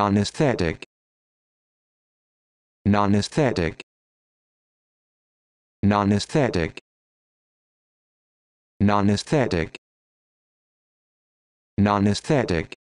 non-aesthetic non-aesthetic non-aesthetic non-aesthetic non-aesthetic